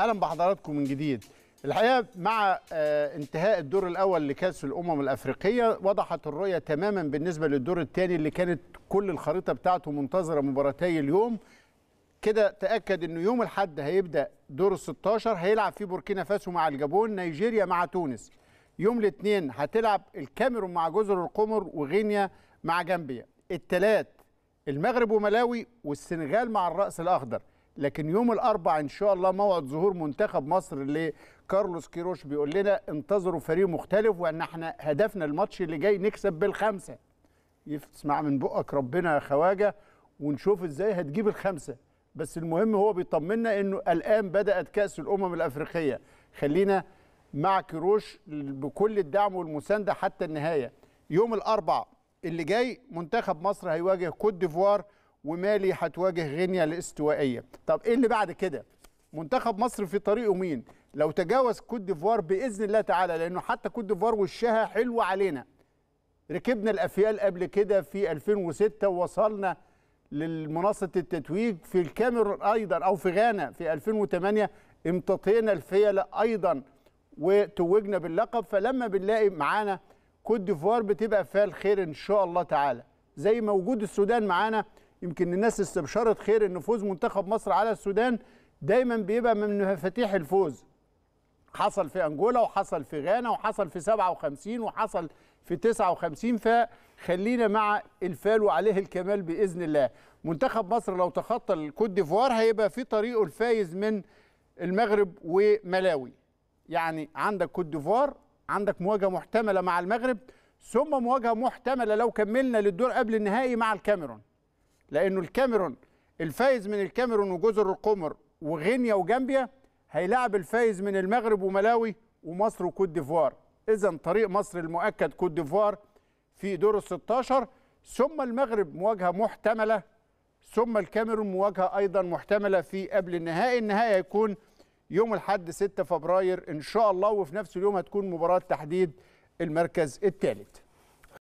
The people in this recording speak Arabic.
اهلا بحضراتكم من جديد الحقيقه مع آه، انتهاء الدور الاول لكاس الامم الافريقيه وضحت الرؤيه تماما بالنسبه للدور الثاني اللي كانت كل الخريطه بتاعته منتظره مباراتي اليوم كده تاكد انه يوم الاحد هيبدا دور ال 16 هيلعب فيه بوركينا فاسو مع الجابون نيجيريا مع تونس يوم الاثنين هتلعب الكاميرون مع جزر القمر وغينيا مع جامبيا الثلاث المغرب وملاوي والسنغال مع الراس الاخضر لكن يوم الاربعاء ان شاء الله موعد ظهور منتخب مصر لكارلوس كيروش بيقول لنا انتظروا فريق مختلف وان احنا هدفنا الماتش اللي جاي نكسب بالخمسه يسمع من بقك ربنا يا خواجه ونشوف ازاي هتجيب الخمسه بس المهم هو بيطمنا انه الان بدات كاس الامم الافريقيه خلينا مع كيروش بكل الدعم والمسانده حتى النهايه يوم الاربعاء اللي جاي منتخب مصر هيواجه كوت ديفوار ومالي هتواجه غينيا الاستوائيه طب ايه اللي بعد كده منتخب مصر في طريقه مين لو تجاوز كوت ديفوار باذن الله تعالى لانه حتى كوت ديفوار وشها حلو علينا ركبنا الافيال قبل كده في 2006 ووصلنا للمنصه التتويج في الكاميرون ايضا او في غانا في 2008 امتطينا الفيلة ايضا وتوجنا باللقب فلما بنلاقي معانا كوت ديفوار بتبقى فيها الخير ان شاء الله تعالى زي ما وجود السودان معانا يمكن الناس استبشرت خير ان فوز منتخب مصر على السودان دايما بيبقى من مفاتيح الفوز حصل في انجولا وحصل في غانا وحصل في 57 وحصل في 59 فخلينا مع الفال وعليه الكمال باذن الله منتخب مصر لو تخطى الكوت ديفوار هيبقى في طريقه الفايز من المغرب وملاوي يعني عندك كوت ديفوار عندك مواجهه محتمله مع المغرب ثم مواجهه محتمله لو كملنا للدور قبل النهائي مع الكاميرون لانه الكاميرون الفايز من الكاميرون وجزر القمر وغينيا وجامبيا هيلاعب الفايز من المغرب وملاوي ومصر وكوت ديفوار اذا طريق مصر المؤكد كوت ديفوار في دور ال 16 ثم المغرب مواجهه محتمله ثم الكاميرون مواجهه ايضا محتمله في قبل النهائي النهائي هيكون يوم الاحد 6 فبراير ان شاء الله وفي نفس اليوم هتكون مباراه تحديد المركز الثالث